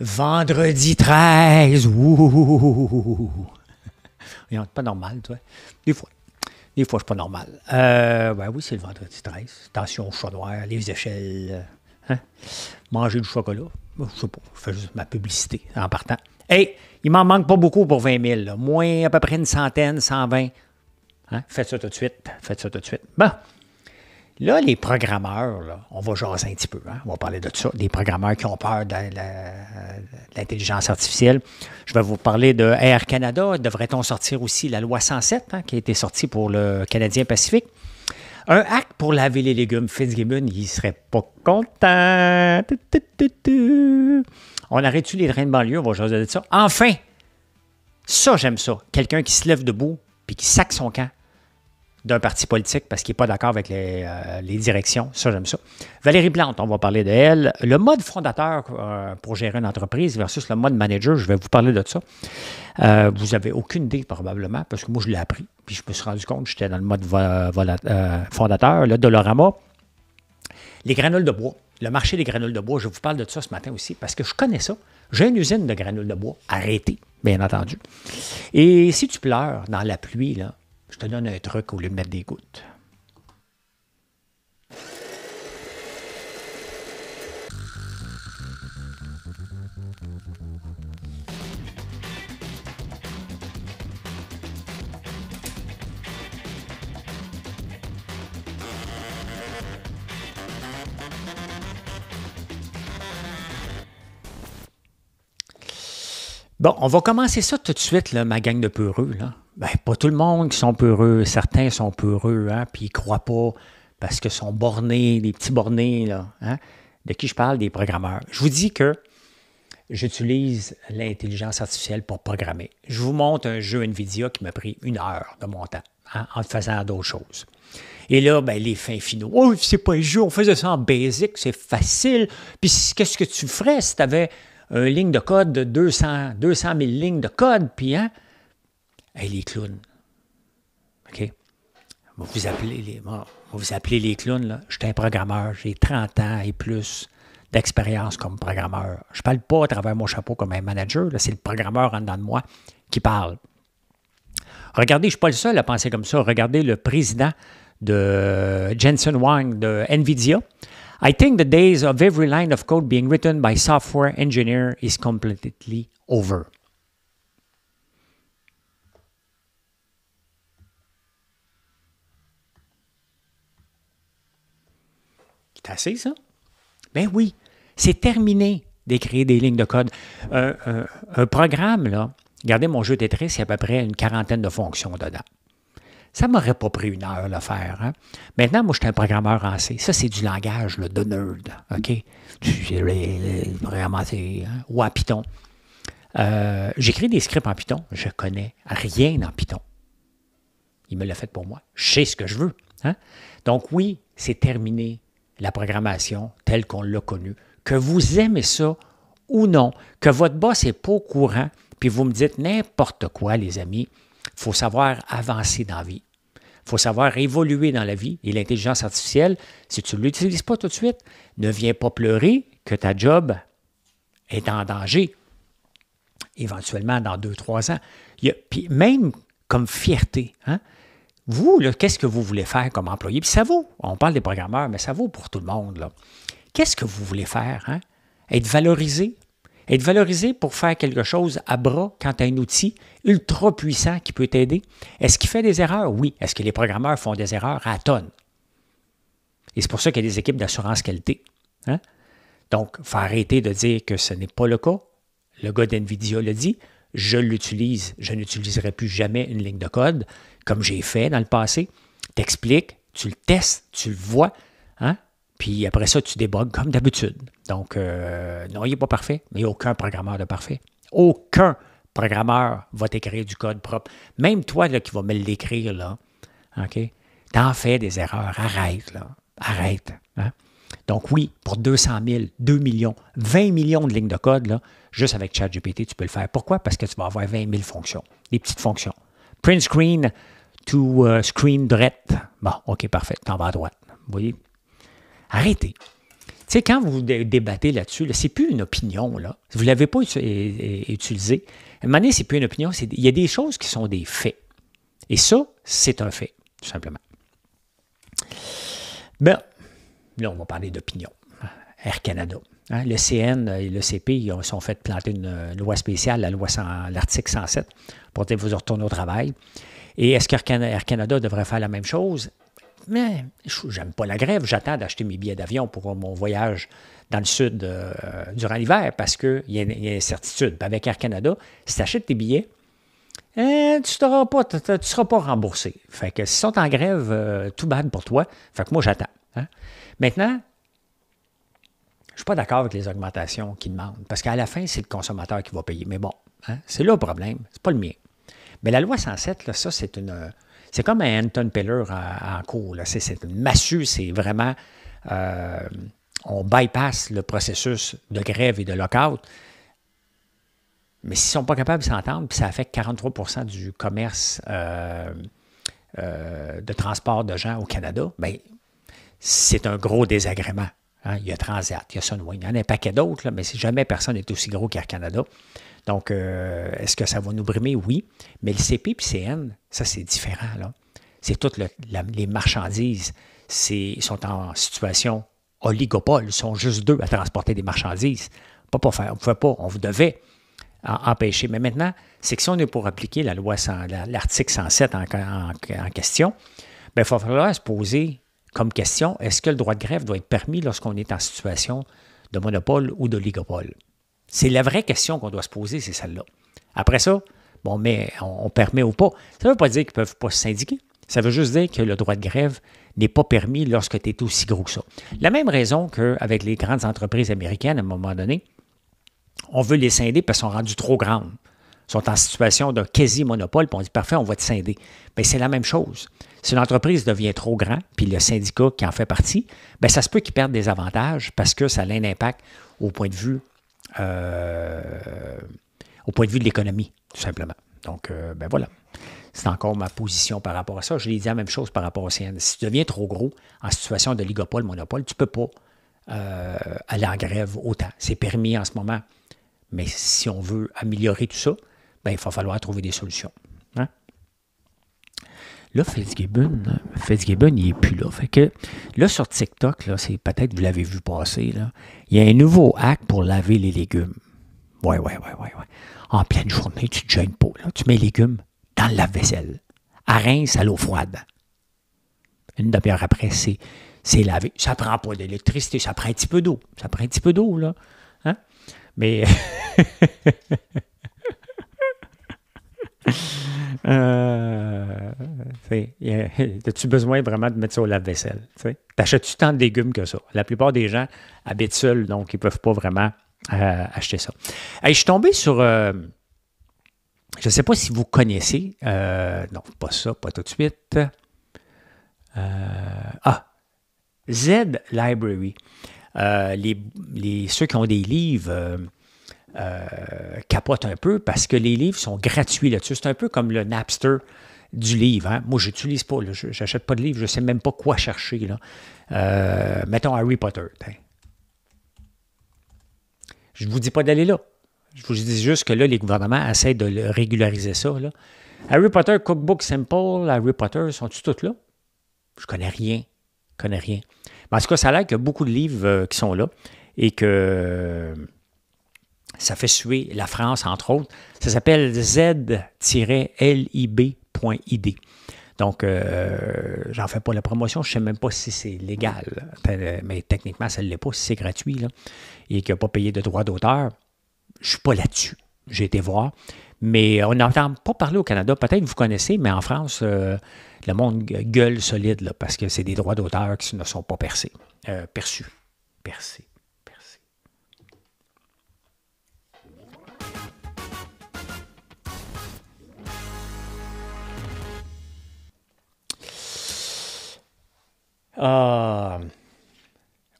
Vendredi 13, ouh! pas normal, toi. Des fois. Des fois, je suis pas normal. Euh, ben oui, c'est le vendredi 13. Attention au les échelles. Euh, hein. Manger du chocolat. Je sais pas, je fais juste ma publicité en partant. Hé! il m'en manque pas beaucoup pour 20 000. Moins à peu près une centaine, 120. Hein? Faites ça tout de suite. Faites ça tout de suite. Bon. Là, les programmeurs, on va jaser un petit peu, hein. on va parler de ça, des programmeurs qui ont peur de l'intelligence artificielle. Je vais vous parler de Air Canada. Devrait-on sortir aussi la loi 107 hein, qui a été sortie pour le Canadien Pacifique? Un hack pour laver les légumes. Fitzgibbon, il serait pas content. On arrête-tu les trains de banlieue? On va jaser de ça. Enfin! Ça, j'aime ça. Quelqu'un qui se lève debout puis qui sac son camp d'un parti politique parce qu'il n'est pas d'accord avec euh, les, directions. Ça, j'aime ça. Valérie Plante, on va parler de elle. Le mode fondateur euh, pour gérer une entreprise versus le mode manager, je vais vous parler de ça. Euh, vous n'avez aucune idée probablement parce que moi, je l'ai appris. Puis je me suis rendu compte, j'étais dans le mode fondateur, le Dolorama. Les granules de bois, le marché des granules de bois, je vous parle de ça ce matin aussi parce que je connais ça. J'ai une usine de granules de bois arrêtée, bien entendu. Et si tu pleures dans la pluie, là, je te donne un truc au lieu de mettre des gouttes. on va commencer ça tout de suite, ma gang de peureux. Ben, pas tout le monde qui sont peureux. Certains sont peureux, hein, puis ils croient pas parce que sont bornés, des petits bornés. hein? De qui je parle? Des programmeurs. Je vous dis que j'utilise l'intelligence artificielle pour programmer. Je vous montre un jeu Nvidia qui m'a pris une heure de mon temps hein, en faisant d'autres choses. Et là, ben, les fins finaux. Oh, c'est pas un jeu, on faisait ça en basic, c'est facile. Puis qu'est-ce que tu ferais si tu avais une ligne de code de 200, 200 000 lignes de code, puis hein? hey, les clowns. OK? vous appeler les, vous appelez les clowns. Là. Je suis un programmeur, j'ai 30 ans et plus d'expérience comme programmeur. Je ne parle pas à travers mon chapeau comme un manager, c'est le programmeur en dedans de moi qui parle. Regardez, je ne suis pas le seul à penser comme ça. Regardez le président de Jensen Wang de NVIDIA. I think the days of every line of code being written by software engineer is completely over. C'est assez ça? Ben oui, c'est terminé d'écrire des lignes de code. Euh, euh, un programme, là, regardez mon jeu Tetris, il y a à peu près une quarantaine de fonctions dedans. Ça ne m'aurait pas pris une heure le faire. Hein. Maintenant, moi, je suis un programmeur en C. Ça, c'est du langage le « de nerd. OK? Vraiment, c'est. C hein, Ou en Python. Euh, j'écris des scripts en Python. Je connais rien en Python. Il me l'a fait pour moi. Je sais ce que je veux. Hein? Donc, oui, c'est terminé la programmation telle qu'on l'a connue. Que vous aimez ça ou non, que votre boss n'est pas au courant, puis vous me dites n'importe quoi, les amis il faut savoir avancer dans la vie. Il faut savoir évoluer dans la vie. Et l'intelligence artificielle, si tu ne l'utilises pas tout de suite, ne viens pas pleurer que ta job est en danger. Éventuellement, dans deux, trois ans. puis même comme fierté. Hein? Vous, qu'est-ce que vous voulez faire comme employé? Puis ça vaut, on parle des programmeurs, mais ça vaut pour tout le monde. Qu'est-ce que vous voulez faire? Hein? Être valorisé, être valorisé pour faire quelque chose à bras quand tu as un outil ultra puissant qui peut t'aider. Est-ce qu'il fait des erreurs? Oui. Est-ce que les programmeurs font des erreurs à tonnes? Et c'est pour ça qu'il y a des équipes d'assurance qualité. Hein? Donc, il faut arrêter de dire que ce n'est pas le cas. Le gars d'NVIDIA le dit. Je l'utilise. Je n'utiliserai plus jamais une ligne de code comme j'ai fait dans le passé. T'expliques, tu le testes, tu le vois. Hein? Puis après ça, tu débugs comme d'habitude. Donc, euh, non, il n'est pas parfait, mais aucun programmeur de parfait. Aucun programmeur va t'écrire du code propre. Même toi là, qui vas me l'écrire, là, OK? T'en fais des erreurs. Arrête, là. Arrête. Hein? Donc oui, pour 200 000, 2 millions, 20 millions de lignes de code, là, juste avec ChatGPT, tu peux le faire. Pourquoi? Parce que tu vas avoir 20 000 fonctions, des petites fonctions. Print screen to euh, screen direct. Bon, OK, parfait. T'en vas à droite. Vous voyez? Arrêtez. Tu sais, quand vous débattez là-dessus, ce n'est plus une opinion. Là. Vous ne l'avez pas utilisée. À un moment donné, ce plus une opinion. Il y a des choses qui sont des faits. Et ça, c'est un fait, tout simplement. Ben, là, on va parler d'opinion. Air Canada. Hein, le CN et euh, le CP ils ont, sont fait planter une euh, loi spéciale, la loi l'article 107, pour dire vous retournez au travail. Et est-ce qu'Air Canada devrait faire la même chose? mais j'aime pas la grève, j'attends d'acheter mes billets d'avion pour mon voyage dans le sud euh, durant l'hiver parce qu'il y, y, a une incertitude. avec Air Canada, si tu tes billets, euh, tu ne pas, seras pas remboursé. Fait que s'ils sont en grève, euh, tout bad pour toi. Fait que moi, j'attends. Hein. Maintenant, je suis pas d'accord avec les augmentations qu'ils demandent parce qu'à la fin, c'est le consommateur qui va payer. Mais bon, hein, c'est là le problème, c'est pas le mien. Mais la loi 107, là, ça, c'est une c'est comme un Anton Peller en, cours. C'est une massue, c'est vraiment. Euh, on bypasse le processus de grève et de lockout. Mais s'ils ne sont pas capables de s'entendre, puis ça affecte 43 du commerce euh, euh, de transport de gens au Canada, bien, c'est un gros désagrément. Hein. Il y a Transat, il y a Sunwing, il y en a un paquet d'autres, mais si jamais personne n'est aussi gros qu'Air Canada. Donc, euh, est-ce que ça va nous brimer? Oui. Mais le CP le CN, ça, c'est différent. C'est toutes les marchandises. C'est, sont en situation oligopole. Ils sont juste deux à transporter des marchandises. Pas pour faire. On ne pouvait pas. On vous devait empêcher. Mais maintenant, c'est que si on est pour appliquer la loi, l'article 107 en, question, bien, il va falloir se poser comme question, est-ce que le droit de grève doit être permis lorsqu'on est en situation de monopole ou d'oligopole? C'est la vraie question qu'on doit se poser, c'est celle-là. Après ça, bon, mais on, permet ou pas. Ça ne veut pas dire qu'ils ne peuvent pas se syndiquer. Ça veut juste dire que le droit de grève n'est pas permis lorsque tu es aussi gros que ça. La même raison qu'avec les grandes entreprises américaines, à un moment donné, on veut les scinder parce qu'elles sont rendues trop grandes. Elles sont en situation de quasi-monopole, puis on dit parfait, on va te scinder. Mais c'est la même chose. Si l'entreprise devient trop grande, puis le syndicat qui en fait partie, bien, ça se peut qu'ils perdent des avantages parce que ça a un impact au point de vue euh, au point de vue de l'économie, tout simplement. Donc, euh, ben voilà. C'est encore ma position par rapport à ça. Je l'ai dit la même chose par rapport au CN. Si tu deviens trop gros en situation de ligopole, monopole, tu ne peux pas euh, aller en grève autant. C'est permis en ce moment. Mais si on veut améliorer tout ça, ben, il va falloir trouver des solutions. Là, Fitzgibbon, il n'est plus là. Fait que là, sur TikTok, là, c'est peut-être vous l'avez vu passer, là, il y a un nouveau hack pour laver les légumes. Ouais, ouais, ouais, ouais, ouais. En pleine journée, tu te gênes pas. Tu mets les légumes dans le lave-vaisselle. À rince à l'eau froide. Une demi-heure après, c'est, c'est lavé. Ça prend pas d'électricité, ça prend un petit peu d'eau. Ça prend un petit peu d'eau, là. Hein? Mais Euh, As-tu besoin vraiment de mettre ça au lave-vaisselle? T'achètes-tu tant de légumes que ça? La plupart des gens habitent seuls, donc ils ne peuvent pas vraiment euh, acheter ça. je suis tombé sur. Euh, je ne sais pas si vous connaissez. Euh, non, pas ça, pas tout de suite. ah, Z Library. Les, ceux qui ont des livres euh, capote un peu parce que les livres sont gratuits là-dessus. C'est un peu comme le Napster du livre. Hein. Moi, je n'utilise pas, je n'achète pas de livres. je ne sais même pas quoi chercher. Là. Euh, mettons Harry Potter. Je ne vous dis pas d'aller là. Je vous dis juste que là, les gouvernements essaient de régulariser ça. Harry Potter, Cookbook Simple, Harry Potter, sont-ils tous là? Je ne connais rien. Je connais rien. Mais en tout cas, ça a l'air qu'il y a beaucoup de livres euh, qui sont là et que ça fait suer la France, entre autres. Ça s'appelle z-lib.id. Donc, euh, j'en fais pas la promotion. Je ne sais même pas si c'est légal. Euh, mais techniquement, ça ne l'est pas si c'est gratuit et qu'il n'y pas payé de droits d'auteur. Je ne suis pas là-dessus. J'ai été voir. Mais on n'entend pas parler au Canada. Peut-être que vous connaissez, mais en France, euh, le monde gueule solide parce que c'est des droits d'auteur qui ne sont pas percés, perçus. Euh,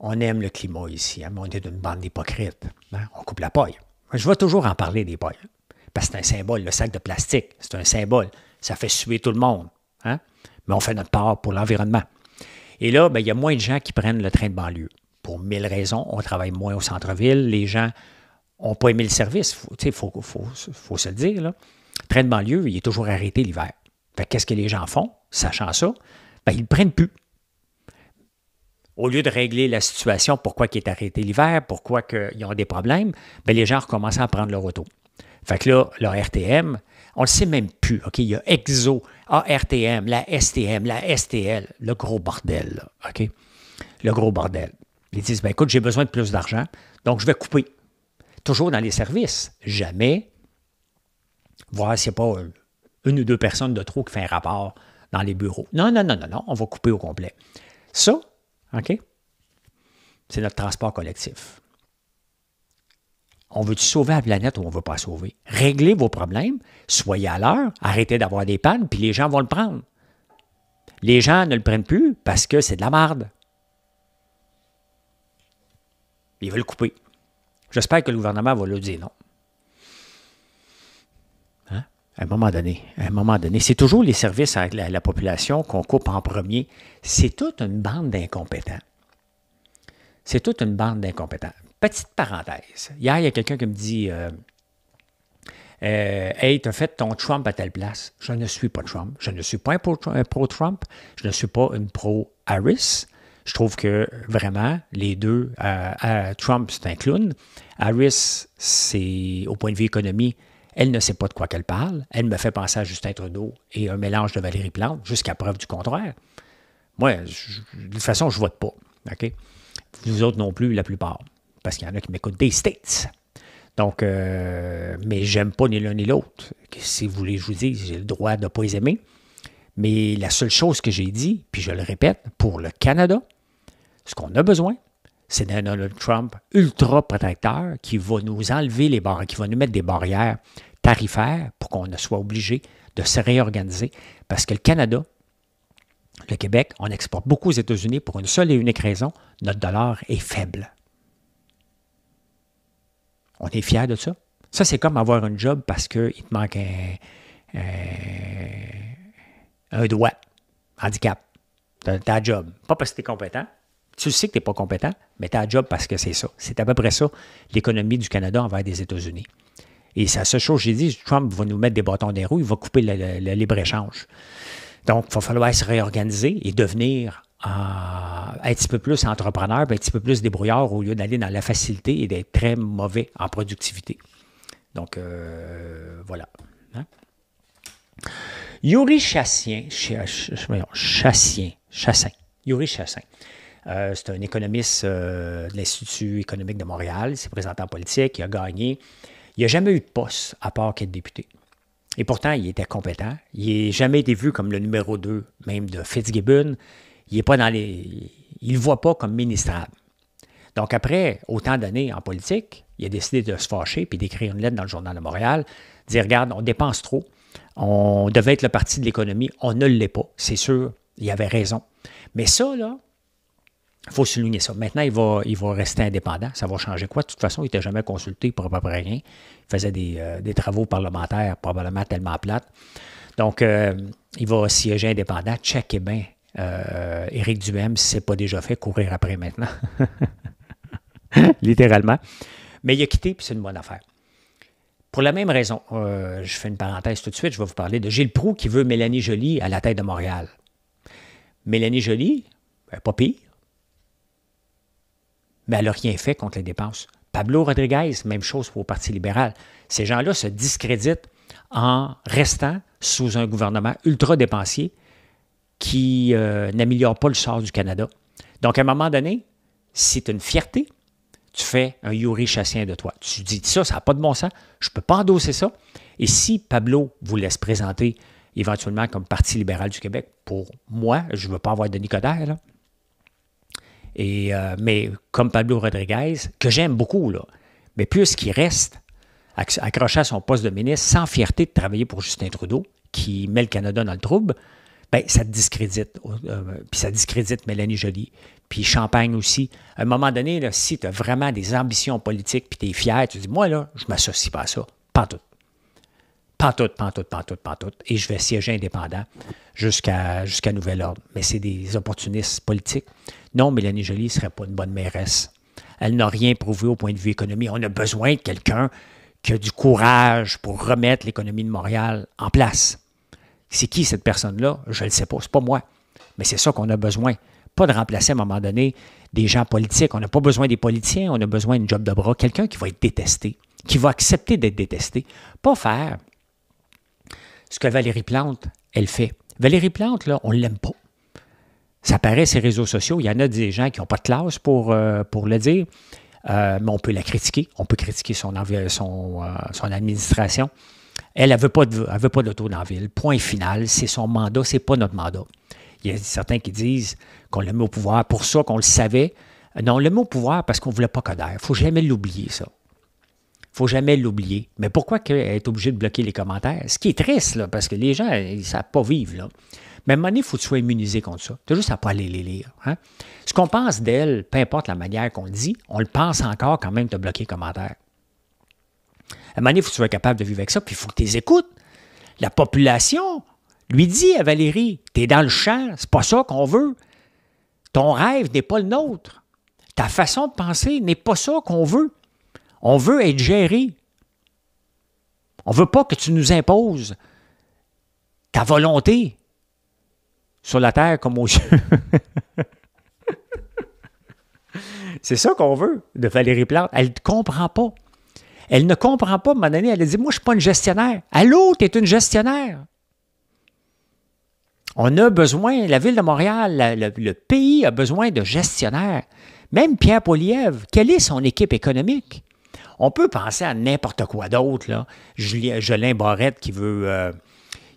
on aime le climat ici, hein, mais on est une bande d'hypocrites. Hein. On coupe la paille. Je vais toujours en parler des pailles, hein, parce que c'est un symbole. Le sac de plastique, c'est un symbole. Ça fait suer tout le monde. Mais on fait notre part pour l'environnement. Et là, ben, il y a moins de gens qui prennent le train de banlieue. Pour mille raisons, on travaille moins au centre-ville. Les gens n'ont pas aimé le service. Il faut, faut, se le dire. Le train de banlieue, il est toujours arrêté l'hiver. Qu'est-ce que les gens font, sachant ça? Ben, ils ne prennent plus au lieu de régler la situation, pourquoi qu'il est arrêté l'hiver, pourquoi qu'ils ont des problèmes, bien, les gens recommencent à prendre leur auto. Fait que là, leur RTM, on ne le sait même plus. il y a EXO, ARTM, la STM, la STL, le gros bordel. OK? Le gros bordel. Ils disent, ben écoute, j'ai besoin de plus d'argent, donc je vais couper. Toujours dans les services. Jamais voir s'il n'y a pas euh, une ou deux personnes de trop qui font un rapport dans les bureaux. Non, non, non, non, non, on va couper au complet. Ça, OK? C'est notre transport collectif. On veut sauver la planète ou on ne veut pas sauver? Réglez vos problèmes, soyez à l'heure, arrêtez d'avoir des pannes, puis les gens vont le prendre. Les gens ne le prennent plus parce que c'est de la marde. Ils veulent couper. J'espère que le gouvernement va le dire non. À un moment donné, un moment donné, c'est toujours les services à la, population qu'on coupe en premier. C'est toute une bande d'incompétents. C'est toute une bande d'incompétents. Petite parenthèse. Hier, il y a quelqu'un qui me dit euh, euh, Hey, t'as fait ton Trump à telle place. Je ne suis pas Trump. Je ne suis pas un pro-Trump. Je ne suis pas une pro-Harris. Je trouve que vraiment, les deux, euh, euh, Trump, c'est un clown. Harris, c'est, au point de vue économie, elle ne sait pas de quoi qu'elle parle. Elle me fait penser à Justin Trudeau et un mélange de Valérie Plante, jusqu'à preuve du contraire. Moi, de toute façon, je vote pas. OK? Vous autres non plus, la plupart. Parce qu'il y en a qui m'écoutent des States. Donc, euh, mais j'aime pas ni l'un ni l'autre. Si vous voulez, je vous dis, j'ai le droit de ne pas les aimer. Mais la seule chose que j'ai dit, puis je le répète, pour le Canada, ce qu'on a besoin, c'est d'un Donald Trump ultra protecteur qui va nous enlever les barres, qui va nous mettre des barrières tarifaire pour qu'on ne soit obligé de se réorganiser parce que le Canada, le Québec, on exporte beaucoup aux États-Unis pour une seule et unique raison, notre dollar est faible. On est fier de ça. Ça, c'est comme avoir un job parce qu'il te manque un, doigt, handicap. T'as un job. Pas parce que tu es compétent. Tu sais que tu n'es pas compétent, mais as un job parce que c'est ça. C'est à peu près ça, l'économie du Canada envers les États-Unis. Et c'est à ce chose j'ai dit, Trump va nous mettre des bâtons des roues, il va couper le, libre-échange. Donc, il va falloir se réorganiser et devenir euh, un petit peu plus entrepreneur, un petit peu plus débrouillard au lieu d'aller dans la facilité et d'être très mauvais en productivité. Donc, euh, voilà. Hein? Yuri Chassien, Chassien, Chassin, Yuri Chassin. Euh, c'est un économiste de l'Institut économique de Montréal, c'est présentant politique, il a gagné il n'a jamais eu de poste à part qu'être député. Et pourtant, il était compétent. Il n'a jamais été vu comme le numéro 2, même de Fitzgibbon. Il est pas dans les. Il le voit pas comme ministrable. Donc, après autant d'années en politique, il a décidé de se fâcher puis d'écrire une lettre dans le Journal de Montréal, dire Regarde, on dépense trop. On devait être le parti de l'économie. On ne l'est pas. C'est sûr, il avait raison. Mais ça, là, il faut souligner ça. Maintenant, il va, il va rester indépendant. Ça va changer quoi? De toute façon, il n'était jamais consulté pour à peu près rien. Il faisait des, euh, travaux parlementaires probablement tellement plates. Donc, euh, il va siéger indépendant. et bien. Euh, Éric Duhem, si ce n'est pas déjà fait, courir après maintenant. Littéralement. Mais il a quitté, puis c'est une bonne affaire. Pour la même raison, euh, je fais une parenthèse tout de suite, je vais vous parler de Gilles Proux qui veut Mélanie Joly à la tête de Montréal. Mélanie Joly, ben, pas pire, mais elle n'a rien fait contre les dépenses. Pablo Rodriguez, même chose pour le Parti libéral. Ces gens-là se discréditent en restant sous un gouvernement ultra-dépensier qui euh, n'améliore pas le sort du Canada. Donc, à un moment donné, si tu une fierté, tu fais un Yuri Chassien de toi. Tu dis ça, ça n'a pas de bon sens, je ne peux pas endosser ça. Et si Pablo vous laisse présenter éventuellement comme Parti libéral du Québec, pour moi, je ne veux pas avoir de Nicodère, euh, mais comme Pablo Rodriguez, que j'aime beaucoup, là, mais puisqu'il reste accroché à son poste de ministre sans fierté de travailler pour Justin Trudeau, qui met le Canada dans le trouble, ben, ça discrédite. Euh, puis ça discrédite Mélanie Joly. Puis Champagne aussi. À un moment donné, si tu as vraiment des ambitions politiques puis tu es fier, tu dis Moi, là, je m'associe pas à ça. Pas tout. Pas pas pas pantoute, pas pantoute. Et je vais siéger indépendant jusqu'à jusqu'à nouvel ordre. Mais c'est des opportunistes politiques. Non, Mélanie Joly ne serait pas une bonne mairesse. Elle n'a rien prouvé au point de vue économique. On a besoin de quelqu'un qui a du courage pour remettre l'économie de Montréal en place. C'est qui cette personne-là? Je ne le sais pas. C'est pas moi. Mais c'est ça qu'on a besoin. Pas de remplacer à un moment donné des gens politiques. On n'a pas besoin des politiciens. On a besoin d'une job de bras. Quelqu'un qui va être détesté, qui va accepter d'être détesté. Pas faire ce que Valérie Plante, elle fait. Valérie Plante, là, on ne l'aime pas. Ça paraît, ces réseaux sociaux, il y en a des gens qui n'ont pas de classe pour, euh, pour le dire, euh, mais on peut la critiquer, on peut critiquer son, son, euh, son administration. Elle, elle ne veut pas d'auto dans la ville. Point final, c'est son mandat, Ce n'est pas notre mandat. Il y a certains qui disent qu'on le met au pouvoir pour ça, qu'on le savait. Non, on le met au pouvoir parce qu'on ne voulait pas Coder. Il ne faut jamais l'oublier, ça faut jamais l'oublier. Mais pourquoi elle est obligée de bloquer les commentaires? Ce qui est triste, parce que les gens, ils ne savent pas vivre. Là. Mais à il faut que tu sois immunisé contre ça. Tu as juste à pas aller les lire. Hein. Ce qu'on pense d'elle, peu importe la manière qu'on le dit, on le pense encore quand même de bloquer les commentaires. À un moment il faut que tu sois capable de vivre avec ça, puis il faut que tu les écoutes. La population lui dit à Valérie, tu es dans le champ, c'est pas ça qu'on veut. Ton rêve n'est pas le nôtre. Ta façon de penser n'est pas ça qu'on veut. On veut être géré. On ne veut pas que tu nous imposes ta volonté sur la terre comme aux yeux. C'est ça qu'on veut de Valérie Plante. Elle ne comprend pas. Elle ne comprend pas, à un moment donné, elle a dit Moi, je ne suis pas une gestionnaire. Allô, tu es une gestionnaire. On a besoin, la ville de Montréal, le, pays a besoin de gestionnaires. Même Pierre Poliev, quelle est son équipe économique? On peut penser à n'importe quoi d'autre. Là. Jolin Barrette qui veut, euh,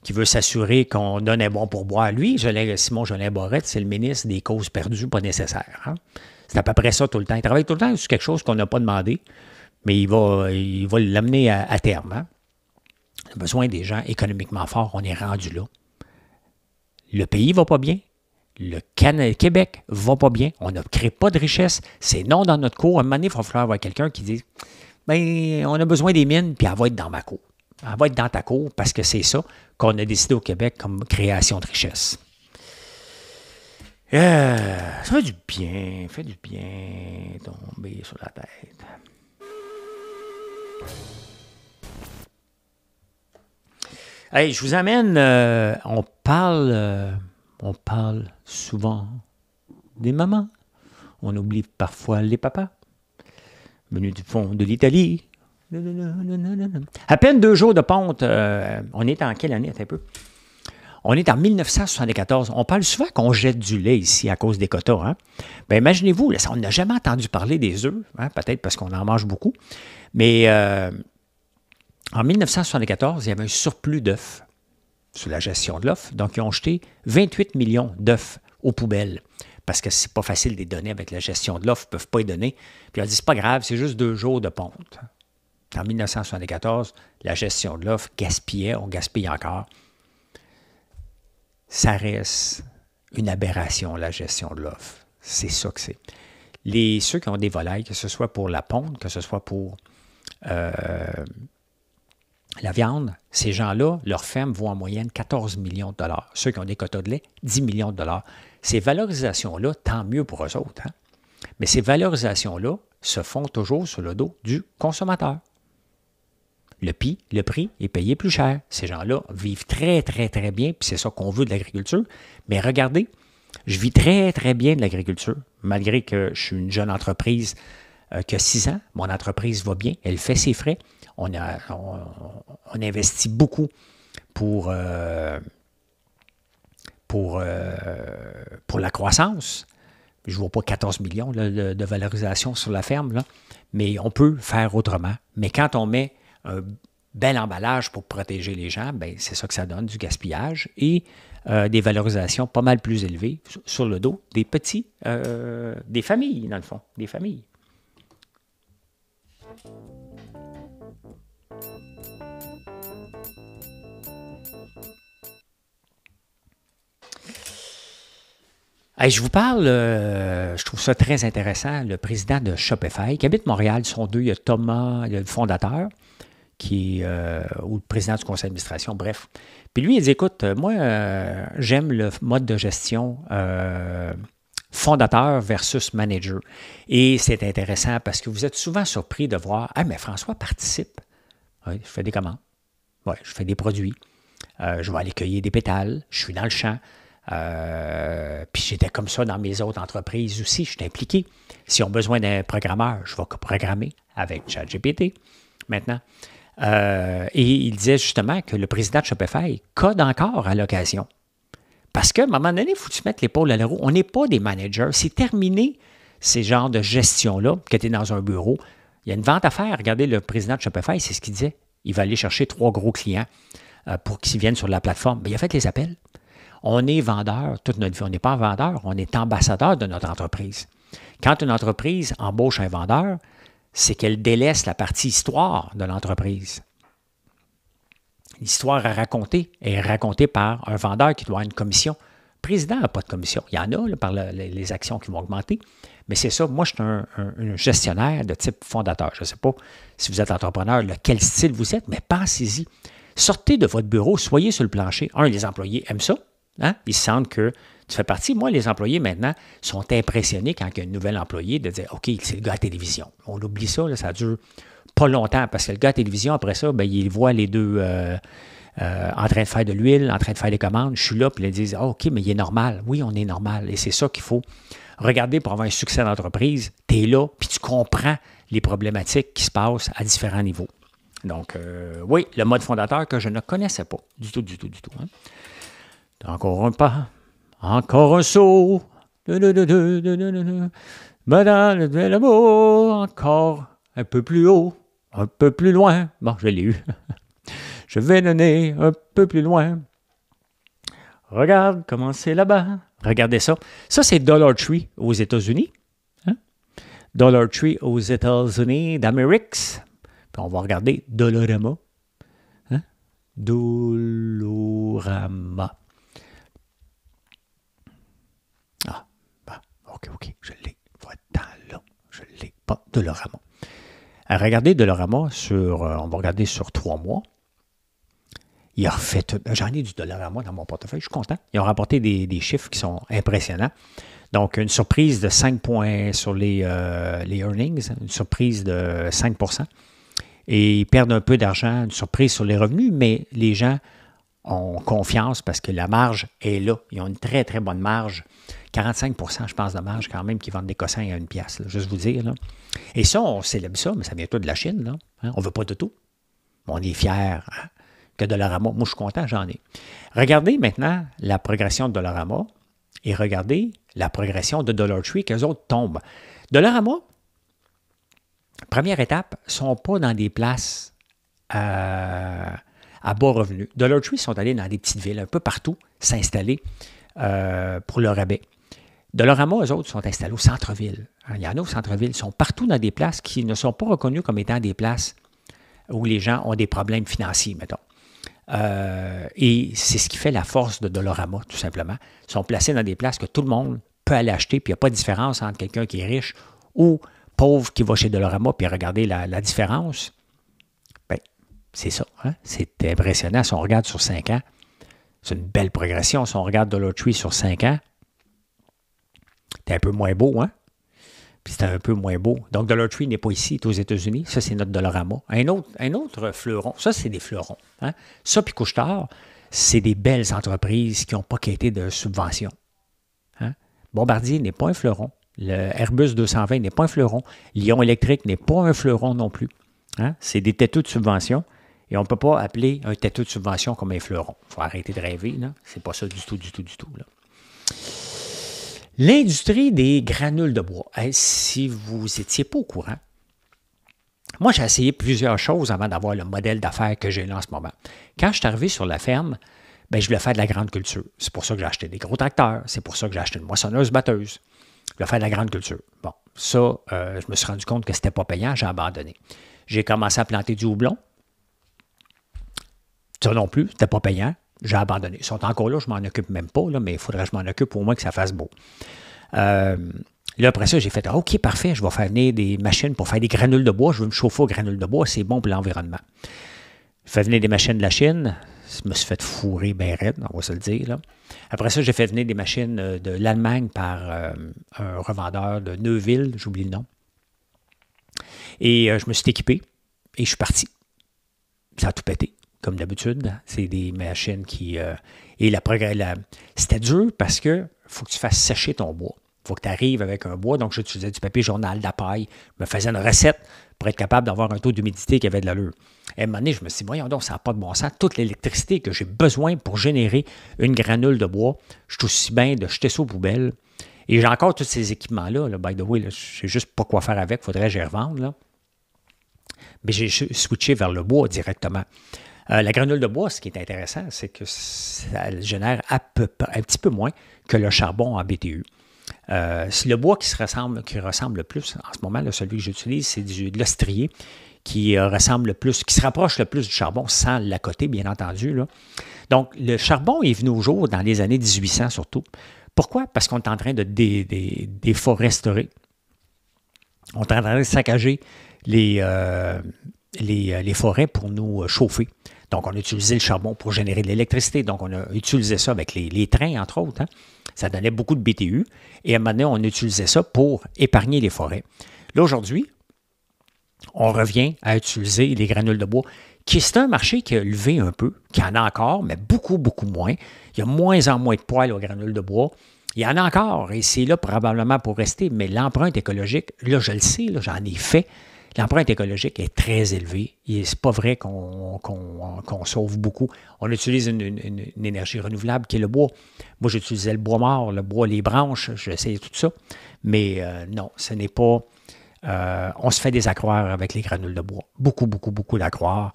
qui veut s'assurer qu'on donne un bon pourboire à lui. Simon Jolin Barrette, c'est le ministre des causes perdues pas nécessaire. Hein. C'est à peu près ça tout le temps. Il travaille tout le temps sur quelque chose qu'on n'a pas demandé, mais il va, il l'amener à, terme. On hein. a besoin des gens économiquement forts. On est rendu là. Le pays va pas bien. Le Canada, Québec va pas bien. On ne crée pas de richesse. C'est non dans notre cours. À un moment donné, il va avoir quelqu'un qui dit ben, on a besoin des mines, puis elle va être dans ma cour. Elle va être dans ta cour parce que c'est ça qu'on a décidé au Québec comme création de richesse. Euh, ça fait du bien, fait du bien tomber sur la tête. Allez, je vous amène, euh, on parle, euh, on parle souvent des mamans. On oublie parfois les papas. Venu du fond de l'Italie. À peine deux jours de ponte, euh, on est en quelle année, un peu? On est en 1974. On parle souvent qu'on jette du lait ici à cause des quotas. Hein? Ben, imaginez-vous, on n'a jamais entendu parler des œufs, hein? peut-être parce qu'on en mange beaucoup. Mais euh, en 1974, il y avait un surplus d'œufs sous la gestion de l'offre. Donc, ils ont jeté 28 millions d'œufs aux poubelles parce que c'est pas facile de les donner avec la gestion de l'offre, ils ne peuvent pas les donner. Puis on dit, c'est pas grave, c'est juste deux jours de ponte. En 1974, la gestion de l'offre gaspillait, on gaspille encore. Ça reste une aberration, la gestion de l'offre. C'est ça que c'est. Les, ceux qui ont des volailles, que ce soit pour la ponte, que ce soit pour euh, la viande, ces gens-là, leurs fermes vont en moyenne 14 millions de dollars. Ceux qui ont des quotas de lait, 10 millions de dollars. Ces valorisations-là, tant mieux pour eux autres. Hein. Mais ces valorisations-là se font toujours sur le dos du consommateur. Le, pis, le prix est payé plus cher. Ces gens-là vivent très, très, très bien, puis c'est ça qu'on veut de l'agriculture. Mais regardez, je vis très, très bien de l'agriculture, malgré que je suis une jeune entreprise euh, qui a six ans. Mon entreprise va bien, elle fait ses frais on, investit beaucoup pour, euh, pour, euh, pour la croissance. Je ne vois pas 14 millions de, valorisation sur la ferme, mais on peut faire autrement. Mais quand on met un bel emballage pour protéger les gens, ben, c'est ça que ça donne, du gaspillage et euh, des valorisations pas mal plus élevées sur le dos des petits, des familles, dans le fond, des familles je vous parle, euh, je trouve ça très intéressant, le président de Shopify, qui habite Montréal, sont deux, il y a Thomas, le fondateur, qui euh, ou le président du conseil d'administration, bref. Puis lui, il dit, écoute, euh, moi, j'aime le mode de gestion fondateur versus manager. Et c'est intéressant parce que vous êtes souvent surpris de voir, ah, mais François participe je fais des commandes. je fais des produits. Euh, je vais aller cueillir des pétales. Je suis dans le champ. Euh, puis j'étais comme ça dans mes autres entreprises aussi. Je suis impliqué. S'ils ont besoin d'un programmeur, je vais programmer avec ChatGPT maintenant. Euh, et il disait justement que le président de Shopify code encore à l'occasion. Parce qu'à un moment donné, il faut se mettre l'épaule à la roue. On n'est pas des managers. C'est terminé ces genres de gestion-là, que tu es dans un bureau. Il y a une vente à faire. Regardez, le président de Shopify, c'est ce qu'il disait. Il va aller chercher trois gros clients euh, pour qu'ils viennent sur la plateforme. Mais il a fait les appels. On est vendeur toute notre vie. On n'est pas vendeur, on est ambassadeur de notre entreprise. Quand une entreprise embauche un vendeur, c'est qu'elle délaisse la partie histoire de l'entreprise. L'histoire à raconter est racontée par un vendeur qui doit avoir une commission président n'a pas de commission. Il y en a par les, actions qui vont augmenter. Mais c'est ça, moi, je suis un, gestionnaire de type fondateur. Je ne sais pas si vous êtes entrepreneur, le quel style vous êtes, mais pensez-y. Sortez de votre bureau, soyez sur le plancher. Un, les employés aiment ça. Hein? Ils sentent que tu fais partie. Moi, les employés maintenant sont impressionnés quand il y a un nouvel employé de dire OK, c'est le gars à télévision. On oublie ça, ça ça dure pas longtemps parce que le gars à télévision, après ça, ben, il voit les deux. Euh, euh, en train de faire de l'huile, en train de faire des commandes. Je suis là, puis ils disent Ah, OK, mais il est normal. Oui, on est normal. Et c'est ça qu'il faut regarder pour avoir un succès d'entreprise. Tu es là, puis tu comprends les problématiques qui se passent à différents niveaux. Donc, euh, oui, le mode fondateur que je ne connaissais pas du tout, du tout, du tout. Hein. Encore un pas, encore un saut. Madame encore un peu plus haut, un peu plus loin. Bon, je l'ai eu. Je vais donner un peu plus loin. Regarde comment c'est là-bas. Regardez ça. Ça, c'est Dollar Tree aux États-Unis. Hein? Dollar Tree aux États-Unis d'Amérique. on va regarder Dolorama. Hein? Dolorama. Ah, bah, OK, OK, je l'ai. Je là. Je l'ai pas. Dolorama. Regardez Dolorama sur. Euh, on va regarder sur trois mois. Il J'en ai du dollar à moi dans mon portefeuille. Je suis content. Ils ont rapporté des, chiffres qui sont impressionnants. Donc, une surprise de 5 points sur euh, les, earnings, une surprise de 5 Et ils perdent un peu d'argent, une surprise sur les revenus, mais les gens ont confiance parce que la marge est là. Ils ont une très, très bonne marge. 45 je pense, de marge quand même, qui vendent des cossins à une pièce, juste vous dire. Et ça, on célèbre ça, mais ça vient tout de la Chine. Hein. On ne veut pas de tout. On est fiers. Hein? de Dollarama. Moi, je suis content, j'en ai. Regardez maintenant la progression de Dollarama et regardez la progression de Dollar Tree, qu'eux autres tombent. Dollarama, première étape, ne sont pas dans des places euh, à bas revenus. Dollar Tree sont allés dans des petites villes, un peu partout, s'installer euh, pour le rabais. Dollarama, eux autres, sont installés au centre-ville. Hein, il y en a au centre-ville. Ils sont partout dans des places qui ne sont pas reconnues comme étant des places où les gens ont des problèmes financiers, mettons. Euh, et c'est ce qui fait la force de Dolorama, tout simplement. Ils sont placés dans des places que tout le monde peut aller acheter, puis il n'y a pas de différence entre quelqu'un qui est riche ou pauvre qui va chez Dolorama, puis regardez la, différence. Bien, c'est ça. Hein. C'est impressionnant. Si on regarde sur 5 ans, c'est une belle progression. Si on regarde Dollar Tree sur 5 ans, c'est un peu moins beau, hein? puis c'était un peu moins beau. Donc, Dollar Tree n'est pas ici, il est aux États-Unis. Ça, c'est notre Dollarama. Un autre, un autre fleuron, ça, c'est des fleurons. Hein. Ça, puis Couche-Tard, c'est des belles entreprises qui n'ont pas quitté de subventions. Hein. Bombardier n'est pas un fleuron. Le Airbus 220 n'est pas un fleuron. Lyon électrique n'est pas un fleuron non plus. Hein. C'est des têteaux de subvention. Et on ne peut pas appeler un tête de subvention comme un fleuron. Il faut arrêter de rêver. Ce n'est pas ça du tout, du tout, du tout. L'industrie des granules de bois. si vous n'étiez pas au courant, moi, j'ai essayé plusieurs choses avant d'avoir le modèle d'affaires que j'ai là en ce moment. Quand je suis arrivé sur la ferme, ben je voulais faire de la grande culture. C'est pour ça que j'ai acheté des gros tracteurs. C'est pour ça que j'ai acheté une moissonneuse-batteuse. Je voulais faire de la grande culture. Bon, ça, euh, je me suis rendu compte que ce n'était pas payant. J'ai abandonné. J'ai commencé à planter du houblon. Ça non plus, n'était pas payant j'ai abandonné. Ils sont encore là, je m'en occupe même pas, là, mais il faudrait que je m'en occupe au moins que ça fasse beau. Euh, là, après ça, j'ai fait OK, parfait, je vais faire venir des machines pour faire des granules de bois. Je veux me chauffer aux granules de bois, c'est bon pour l'environnement. Je fais venir des machines de la Chine. Je me suis fait fourrer bien raide, on va se le dire. Après ça, j'ai fait venir des machines euh, de l'Allemagne par euh, un revendeur de Neuville, j'oublie le nom. Et je me suis équipé et je suis parti. Ça a tout pété comme d'habitude. C'est des machines qui. Euh, et la, C'était dur parce que faut que tu fasses sécher ton bois. Il faut que tu arrives avec un bois. Donc, j'utilisais du papier journal, de la paille. Je me faisais une recette pour être capable d'avoir un taux d'humidité qui avait de l'allure. Et à un moment donné, je me suis dit, voyons donc, ça n'a pas de bon sens. Toute l'électricité que j'ai besoin pour générer une granule de bois, je suis aussi bien de jeter ça aux poubelles. Et j'ai encore tous ces équipements-là. by the way, je ne sais juste pas quoi faire avec. faudrait que j'y revende. Mais j'ai switché vers le bois directement. Euh, la granule de bois, ce qui est intéressant, c'est que ça génère un petit peu moins que le charbon en BTU. Euh, c'est le bois qui, se ressemble, le plus en ce moment, celui que j'utilise, c'est de l'ostrier qui euh, ressemble le plus, qui se rapproche le plus du charbon, sans la côté, bien entendu. Donc, le charbon est venu au jour dans les années 1800 surtout. Pourquoi? Parce qu'on est en train de déforester. On est en train de saccager les forêts pour nous chauffer. Donc, on utilisait le charbon pour générer de l'électricité. Donc, on a utilisé ça avec les, trains, entre autres. Hein. Ça donnait beaucoup de BTU. Et à un moment donné, on utilisait ça pour épargner les forêts. Là, aujourd'hui, on revient à utiliser les granules de bois, qui c'est un marché qui a levé un peu, qui en a encore, mais beaucoup, beaucoup moins. Il y a moins en moins de poils aux granules de bois. Il y en a encore, et c'est là probablement pour rester, mais l'empreinte écologique, là, je le sais, j'en ai fait. L'empreinte écologique est très élevée Ce n'est pas vrai qu'on sauve beaucoup. On utilise une, énergie renouvelable qui est le bois. Moi, j'utilisais le bois mort, le bois, les branches, j'essayais tout ça. Mais euh, non, ce n'est pas. Euh, on se fait des accroirs avec les granules de bois. Beaucoup, beaucoup, beaucoup d'accroires.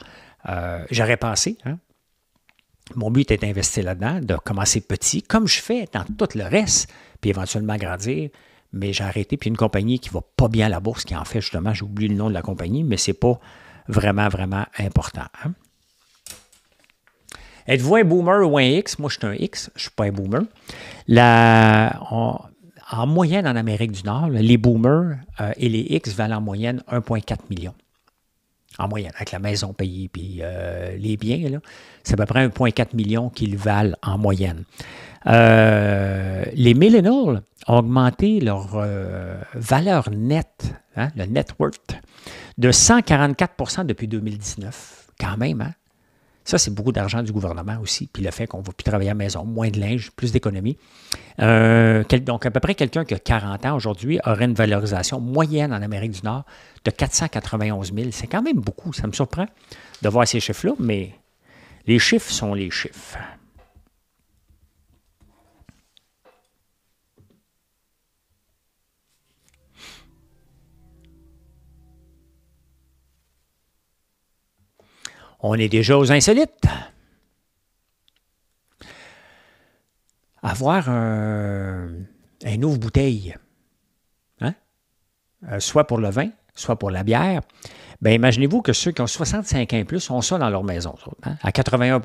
Euh, j'aurais pensé, hein. mon but est d'investir là-dedans, de commencer petit, comme je fais dans tout le reste, puis éventuellement grandir mais j'ai arrêté. Puis une compagnie qui va pas bien à la bourse, qui en fait justement, j'ai oublié le nom de la compagnie, mais c'est pas vraiment, vraiment important. Hein? Êtes-vous un boomer ou un X? Moi, je suis un X, je ne suis pas un boomer. en moyenne, en Amérique du Nord, les boomers euh, et les X valent en moyenne 1,4 million. En moyenne, avec la maison payée puis euh, les biens, c'est à peu près 1,4 million qu'ils valent en moyenne. Euh, les millennials, ont augmenté leur euh, valeur nette, hein, le net worth, de 144 depuis 2019. Quand même, hein? Ça, c'est beaucoup d'argent du gouvernement aussi, puis le fait qu'on ne va plus travailler à la maison, moins de linge, plus d'économie. Euh, donc, à peu près quelqu'un qui a 40 ans aujourd'hui aurait une valorisation moyenne en Amérique du Nord de 491 000. C'est quand même beaucoup. Ça me surprend de voir ces chiffres-là, mais les chiffres sont les chiffres. On est déjà aux insolites. Avoir un, un bouteille hein? Euh, soit pour le vin, soit pour la bière, bien imaginez-vous que ceux qui ont 65 ans plus ont ça dans leur maison, hein? à 81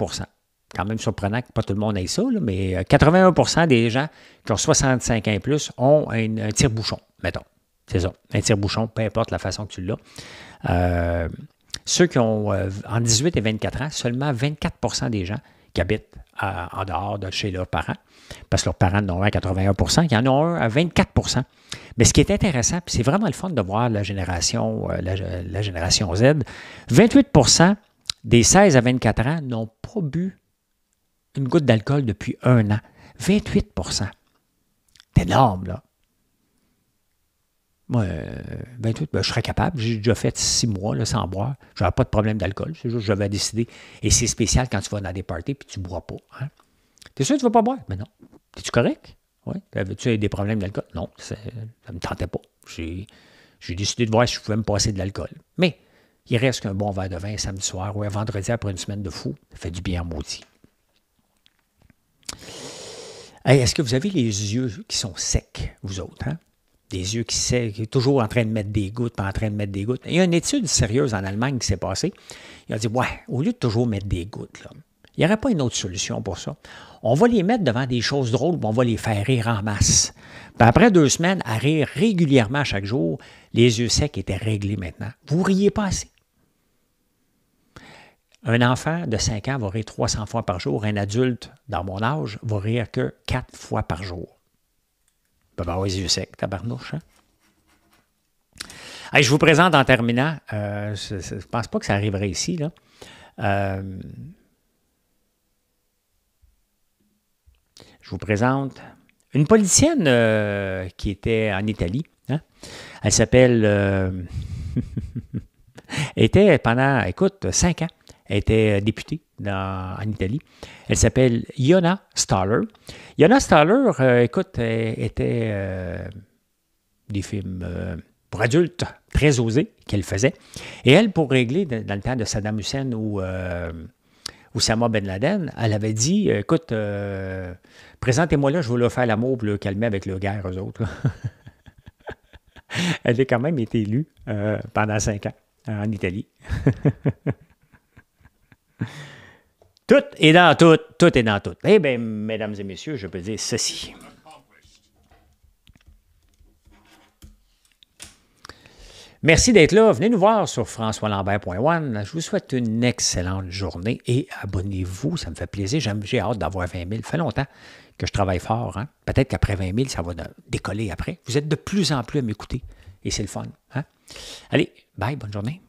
quand même surprenant que pas tout le monde ait ça, mais 81 euh, des gens qui ont 65 ans plus ont un, tire-bouchon, mettons. C'est ça, un tire-bouchon, peu importe la façon que tu l'as. Euh, ceux qui ont euh, en 18 et 24 ans, seulement 24 des gens qui habitent en dehors de chez leurs parents, parce que leurs parents n'ont 81 il y en a un à 24 Mais ce qui est intéressant, puis c'est vraiment le fun de voir la génération, euh, la, la génération Z, 28 des 16 à 24 ans n'ont pas bu une goutte d'alcool depuis un an. 28 C'est énorme, là. Moi, euh, ben, tout, ben, je serais capable. J'ai déjà fait six mois sans boire. Je n'avais pas de problème d'alcool. C'est juste que j'avais décidé. Et c'est spécial quand tu vas dans des parties puis tu ne bois pas. Hein? T'es sûr que tu ne vas pas boire? Mais ben, non. Es-tu correct? Oui. Avais-tu des problèmes d'alcool? Non, ça ne me tentait pas. J'ai, décidé de voir si je pouvais me passer de l'alcool. Mais il reste qu'un bon verre de vin samedi soir ou un vendredi après une semaine de fou. Ça fait du bien maudit. est-ce que vous avez les yeux qui sont secs, vous autres? Hein? des yeux qui sait, qui toujours en train de mettre des gouttes, pas en train de mettre des gouttes. Il y a une étude sérieuse en Allemagne qui s'est passée. Il a dit Ouais, au lieu de toujours mettre des gouttes, il n'y aurait pas une autre solution pour ça. On va les mettre devant des choses drôles, on va les faire rire en masse. Puis après deux semaines, à rire régulièrement chaque jour, les yeux secs étaient réglés maintenant. Vous riez pas assez. Un enfant de 5 ans va rire 300 fois par jour. Un adulte, dans mon âge, va rire que 4 fois par jour. Ben oui oui, tabarnouche. Hein? je vous présente en terminant, euh, je ne pense pas que ça arriverait ici, là. Euh, je vous présente une politicienne euh, qui était en Italie. Hein? Elle s'appelle... était pendant, écoute, cinq ans, elle était députée en Italie. Elle s'appelle Yona Staller. Yona Staller, euh, écoute, euh, était euh, des films pour adultes très osés qu'elle faisait. Et elle, pour régler, dans le temps de Saddam Hussein ou Sama Ben Laden, elle avait dit Écoute, présentez-moi là, je veux leur faire l'amour pour le calmer avec le guerre, aux autres. elle a quand même été élue pendant cinq ans en Italie. Tout est dans tout, tout est dans tout. Eh bien, mesdames et messieurs, je peux dire ceci. Merci d'être là. Venez nous voir sur françoislambert.one. Je vous souhaite une excellente journée et abonnez-vous. Ça me fait plaisir. J'ai hâte d'avoir 20 000. Ça fait longtemps que je travaille fort. Hein. Peut-être qu'après 20 000, ça va décoller après. Vous êtes de plus en plus à m'écouter et c'est le fun. Hein. Allez, bye, bonne journée.